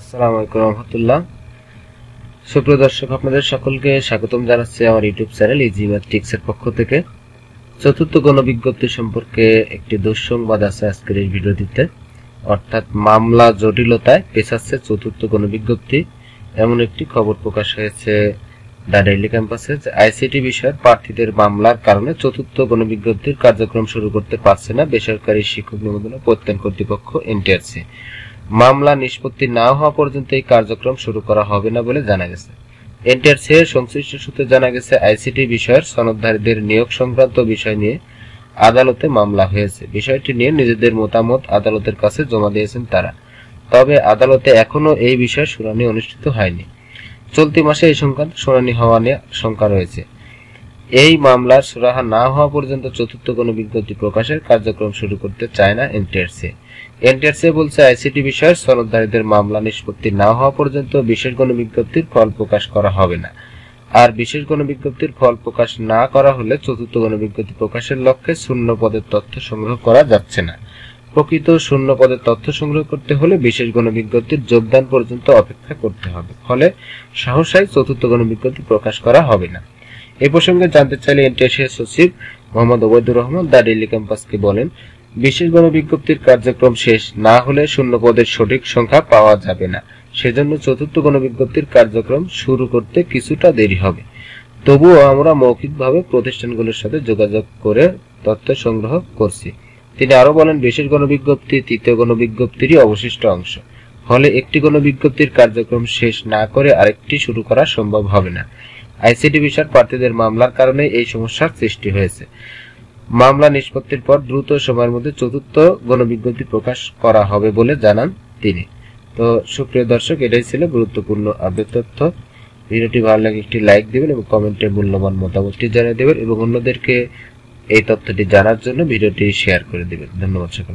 আসসালামু আলাইকুম রহমতুল্লাহ সুপ্রিয় দর্শক আপনাদের সকলকে স্বাগতম জানাচ্ছি আমার ইউটিউব চ্যানেল ইজি পক্ষ থেকে চতুর্থ গণবিজ্ঞপ্তি সম্পর্কে একটি দুঃসংবাদ আছে আজকের এই অর্থাৎ মামলা জটিলতায় পেশাচ্ছে চতুর্থ এমন একটি খবর প্রকাশ হয়েছে দ্য ডেইলি ক্যাম্পাসে যে আইসিটি বিষয়ের প্রার্থীদের মামলার কারণে চতুর্থ গণবিজ্ঞপ্তির কার্যক্রম শুরু করতে পারছে না বেসরকারি শিক্ষক নিবন্ধন প্রত্যয়ন কর্তৃপক্ষ এনটিআরসি মামলা নিষ্পত্তি না হওয়া পর্যন্ত এই কার্যক্রম শুরু করা হবে না বলে জানা গেছে এনটিআর এর সংশ্লিষ্ট সূত্রে জানা গেছে আইসিটি বিষয়ের সনদধারীদের নিয়োগ সংক্রান্ত বিষয় নিয়ে আদালতে মামলা হয়েছে বিষয়টি নিয়ে নিজেদের মতামত আদালতের কাছে জমা দিয়েছেন তারা তবে আদালতে এখনও এই বিষয়ে শুনানি অনুষ্ঠিত হয়নি চলতি মাসে এই সংক্রান্ত শুনানি হওয়া নিয়ে শঙ্কা রয়েছে এই মামলার সুরাহা না হওয়া পর্যন্ত চতুর্থ কোনো বিজ্ঞপ্তি প্রকাশের কার্যক্রম শুরু করতে চায় না এনটিআরসি এনটিআরসি বলছে আইসিটি বিষয়ের সনদধারীদের মামলা নিষ্পত্তি না হওয়া পর্যন্ত বিশেষ কোনো বিজ্ঞপ্তির ফল প্রকাশ করা হবে না আর বিশেষ কোনো বিজ্ঞপ্তির ফল প্রকাশ না করা হলে চতুর্থ কোনো বিজ্ঞপ্তি প্রকাশের লক্ষ্যে শূন্য পদের তথ্য সংগ্রহ করা যাচ্ছে না প্রকৃত শূন্য পদের তথ্য সংগ্রহ করতে হলে বিশেষ কোনো বিজ্ঞপ্তির যোগদান পর্যন্ত অপেক্ষা করতে হবে ফলে সাহসায় চতুর্থ কোনো বিজ্ঞপ্তি প্রকাশ করা হবে না এ প্রসঙ্গে জানতে চাইলে এনটিএসের সচিব মোহাম্মদ ওবায়দুর রহমান দ্য ডেলি ক্যাম্পাসকে বলেন বিশেষ গণবিজ্ঞপ্তির কার্যক্রম শেষ না হলে শূন্য পদের সঠিক সংখ্যা পাওয়া যাবে না সেজন্য চতুর্থ গণবিজ্ঞপ্তির কার্যক্রম শুরু করতে কিছুটা দেরি হবে তবুও আমরা মৌখিকভাবে প্রতিষ্ঠানগুলোর সাথে যোগাযোগ করে তথ্য সংগ্রহ করছি তিনি আরও বলেন বিশেষ গণবিজ্ঞপ্তি তৃতীয় গণবিজ্ঞপ্তিরই অবশিষ্ট অংশ ফলে একটি গণবিজ্ঞপ্তির কার্যক্রম শেষ না করে আরেকটি শুরু করা সম্ভব হবে না আইসিডি বিষয়ের প্রার্থীদের মামলার কারণে এই সমস্যার সৃষ্টি হয়েছে মামলা নিষ্পত্তির পর দ্রুত সময়ের মধ্যে চতুর্থ গণবিজ্ঞপ্তি প্রকাশ করা হবে বলে জানান তিনি তো সুপ্রিয় দর্শক এটাই ছিল গুরুত্বপূর্ণ আপডেট তথ্য ভিডিওটি ভালো লাগে একটি লাইক দেবেন এবং কমেন্টে মূল্যবান মতামতটি জানিয়ে দেবেন এবং অন্যদেরকে এই তথ্যটি জানার জন্য ভিডিওটি শেয়ার করে দেবেন ধন্যবাদ সকল